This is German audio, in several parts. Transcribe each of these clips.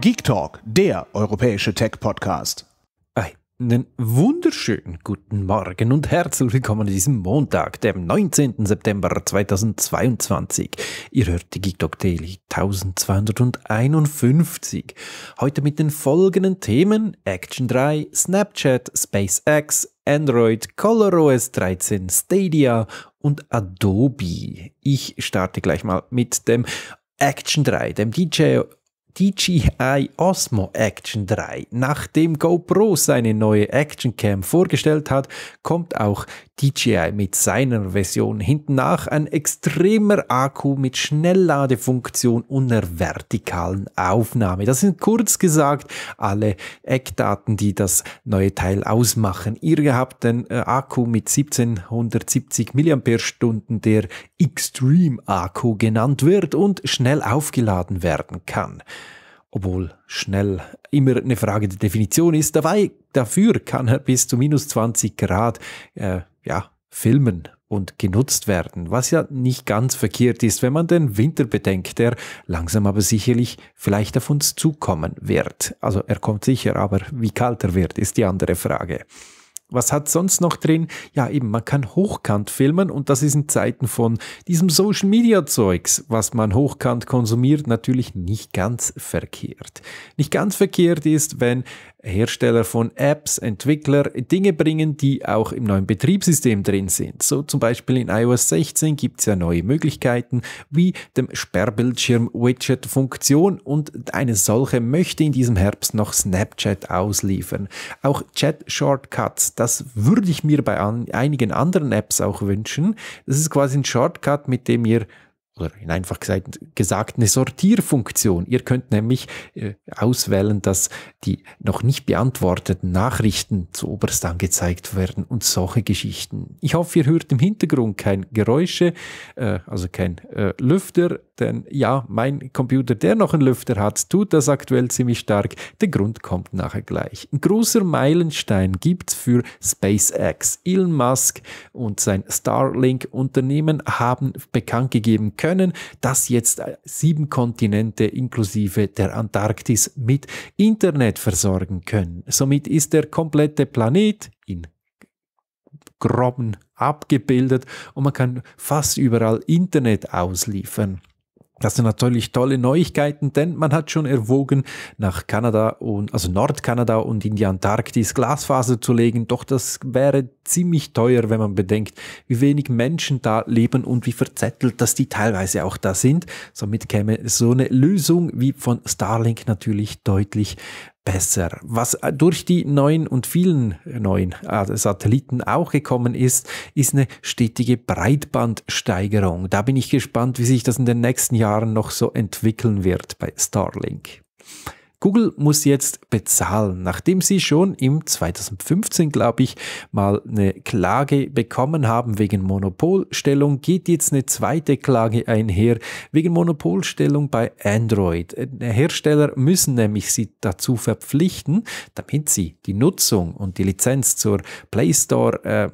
Geek Talk, der europäische Tech-Podcast. Einen wunderschönen guten Morgen und herzlich willkommen an diesem Montag, dem 19. September 2022. Ihr hört die Geek Talk Daily 1251. Heute mit den folgenden Themen: Action 3, Snapchat, SpaceX, Android, ColorOS 13, Stadia und Adobe. Ich starte gleich mal mit dem Action 3, dem DJ DJI Osmo Action 3. Nachdem GoPro seine neue Action Cam vorgestellt hat, kommt auch DJI mit seiner Version hinten nach ein extremer Akku mit Schnellladefunktion und einer vertikalen Aufnahme. Das sind kurz gesagt alle Eckdaten, die das neue Teil ausmachen. Ihr habt den äh, Akku mit 1770 mAh, der Extreme Akku genannt wird und schnell aufgeladen werden kann obwohl schnell immer eine Frage der Definition ist. Dabei, dafür kann er bis zu minus 20 Grad äh, ja, filmen und genutzt werden, was ja nicht ganz verkehrt ist, wenn man den Winter bedenkt, der langsam aber sicherlich vielleicht auf uns zukommen wird. Also er kommt sicher, aber wie kalt er wird, ist die andere Frage. Was hat sonst noch drin? Ja, eben, man kann hochkant filmen und das ist in Zeiten von diesem Social Media Zeugs, was man hochkant konsumiert, natürlich nicht ganz verkehrt. Nicht ganz verkehrt ist, wenn Hersteller von Apps, Entwickler Dinge bringen, die auch im neuen Betriebssystem drin sind. So zum Beispiel in iOS 16 gibt es ja neue Möglichkeiten wie dem Sperrbildschirm-Widget-Funktion und eine solche möchte in diesem Herbst noch Snapchat ausliefern. Auch Chat-Shortcuts, das würde ich mir bei an, einigen anderen Apps auch wünschen. Das ist quasi ein Shortcut, mit dem ihr oder einfach gesagt, gesagt eine Sortierfunktion. Ihr könnt nämlich äh, auswählen, dass die noch nicht beantworteten Nachrichten zuoberst angezeigt werden und solche Geschichten. Ich hoffe, ihr hört im Hintergrund kein Geräusche, äh, also kein äh, Lüfter, denn ja, mein Computer, der noch einen Lüfter hat, tut das aktuell ziemlich stark. Der Grund kommt nachher gleich. Ein großer Meilenstein gibt's für SpaceX. Elon Musk und sein Starlink-Unternehmen haben bekannt gegeben, können, dass jetzt äh, sieben Kontinente inklusive der Antarktis mit Internet versorgen können. Somit ist der komplette Planet in groben abgebildet und man kann fast überall Internet ausliefern. Das sind natürlich tolle Neuigkeiten, denn man hat schon erwogen, nach Kanada und also Nordkanada und in die Antarktis Glasfaser zu legen, doch das wäre ziemlich teuer, wenn man bedenkt, wie wenig Menschen da leben und wie verzettelt, dass die teilweise auch da sind. Somit käme so eine Lösung wie von Starlink natürlich deutlich besser. Was äh, durch die neuen und vielen äh, neuen äh, Satelliten auch gekommen ist, ist eine stetige Breitbandsteigerung. Da bin ich gespannt, wie sich das in den nächsten Jahren noch so entwickeln wird bei Starlink. Google muss jetzt bezahlen, nachdem sie schon im 2015, glaube ich, mal eine Klage bekommen haben wegen Monopolstellung, geht jetzt eine zweite Klage einher wegen Monopolstellung bei Android. Äh, Hersteller müssen nämlich sie dazu verpflichten, damit sie die Nutzung und die Lizenz zur Play Store äh,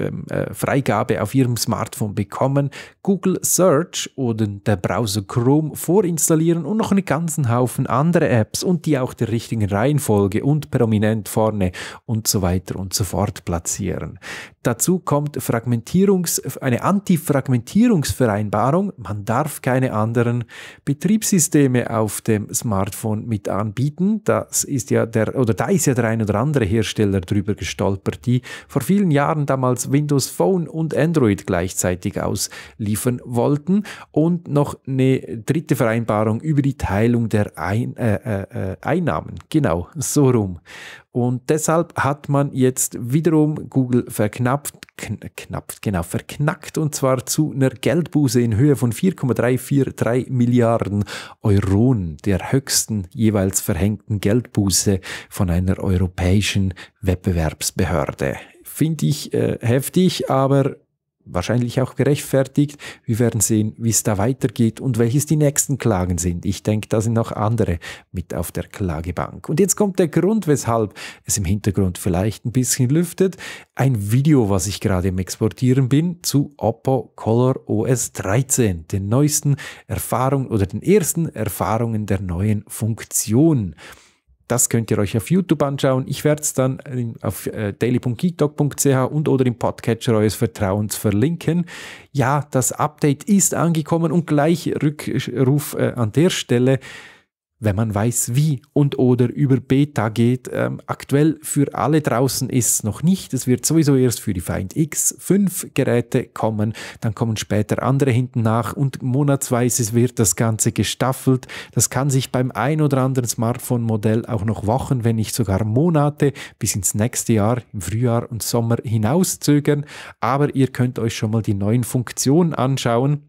ähm, äh, Freigabe auf Ihrem Smartphone bekommen, Google Search oder der Browser Chrome vorinstallieren und noch einen ganzen Haufen andere Apps und die auch der richtigen Reihenfolge und prominent vorne und so weiter und so fort platzieren. Dazu kommt Fragmentierungs, eine Antifragmentierungsvereinbarung. Man darf keine anderen Betriebssysteme auf dem Smartphone mit anbieten. Das ist ja der, oder da ist ja der ein oder andere Hersteller drüber gestolpert, die vor vielen Jahren damals Windows Phone und Android gleichzeitig ausliefern wollten. Und noch eine dritte Vereinbarung über die Teilung der ein äh, äh, äh Einnahmen. Genau, so rum. Und deshalb hat man jetzt wiederum Google verknappt, knappt, genau, verknackt und zwar zu einer Geldbuße in Höhe von 4,343 Milliarden Euro, der höchsten jeweils verhängten Geldbuße von einer europäischen Wettbewerbsbehörde. Finde ich äh, heftig, aber wahrscheinlich auch gerechtfertigt. Wir werden sehen, wie es da weitergeht und welches die nächsten Klagen sind. Ich denke, da sind noch andere mit auf der Klagebank. Und jetzt kommt der Grund, weshalb es im Hintergrund vielleicht ein bisschen lüftet. Ein Video, was ich gerade im Exportieren bin, zu Oppo Color OS 13, den neuesten Erfahrungen oder den ersten Erfahrungen der neuen Funktion. Das könnt ihr euch auf YouTube anschauen. Ich werde es dann äh, auf äh, daily.geekdog.ch und oder im Podcatcher eures Vertrauens verlinken. Ja, das Update ist angekommen und gleich Rückruf äh, an der Stelle wenn man weiß, wie und oder über Beta geht, ähm, aktuell für alle draußen ist es noch nicht. Es wird sowieso erst für die Find X5 Geräte kommen, dann kommen später andere hinten nach und monatsweise wird das Ganze gestaffelt. Das kann sich beim ein oder anderen Smartphone-Modell auch noch Wochen, wenn nicht sogar Monate bis ins nächste Jahr, im Frühjahr und Sommer hinauszögern. Aber ihr könnt euch schon mal die neuen Funktionen anschauen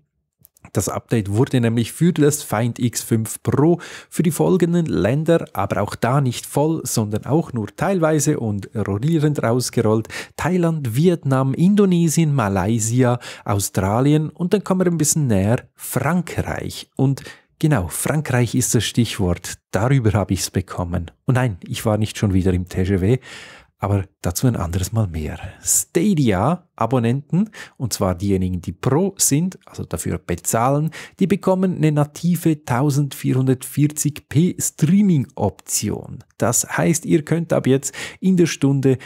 das Update wurde nämlich für das Find X5 Pro für die folgenden Länder, aber auch da nicht voll, sondern auch nur teilweise und rollierend rausgerollt. Thailand, Vietnam, Indonesien, Malaysia, Australien und dann kommen wir ein bisschen näher Frankreich. Und genau, Frankreich ist das Stichwort. Darüber habe ich es bekommen. Und oh nein, ich war nicht schon wieder im TGV, aber dazu ein anderes Mal mehr. Stadia-Abonnenten, und zwar diejenigen, die Pro sind, also dafür bezahlen, die bekommen eine native 1440p Streaming-Option. Das heißt, ihr könnt ab jetzt in der Stunde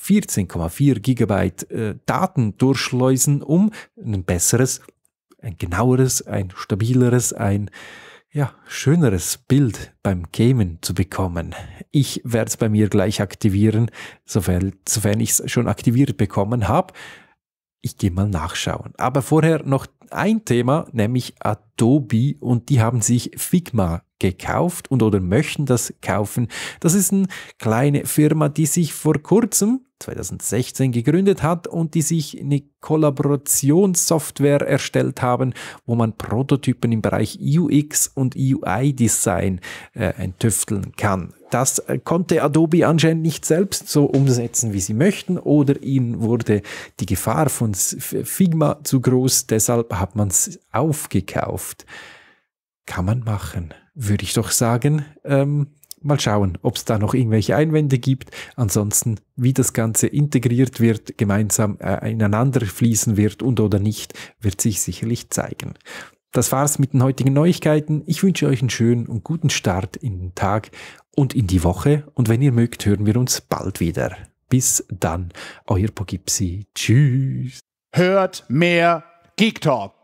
14,4 Gigabyte äh, Daten durchschleusen, um ein besseres, ein genaueres, ein stabileres, ein ja, schöneres Bild beim Gamen zu bekommen. Ich werde es bei mir gleich aktivieren, sofern, sofern ich es schon aktiviert bekommen habe. Ich gehe mal nachschauen. Aber vorher noch ein Thema, nämlich Adobe und die haben sich Figma gekauft und oder möchten das kaufen. Das ist eine kleine Firma, die sich vor kurzem 2016 gegründet hat und die sich eine Kollaborationssoftware erstellt haben, wo man Prototypen im Bereich UX und UI Design äh, enttüfteln kann. Das äh, konnte Adobe anscheinend nicht selbst so umsetzen, wie sie möchten, oder ihnen wurde die Gefahr von Figma zu groß, deshalb hat man es aufgekauft. Kann man machen, würde ich doch sagen. Ähm, mal schauen, ob es da noch irgendwelche Einwände gibt. Ansonsten, wie das Ganze integriert wird, gemeinsam äh, ineinander fließen wird und oder nicht, wird sich sicherlich zeigen. Das war's mit den heutigen Neuigkeiten. Ich wünsche euch einen schönen und guten Start in den Tag und in die Woche. Und wenn ihr mögt, hören wir uns bald wieder. Bis dann, euer Pogipsi. Tschüss. Hört mehr Geek Talk.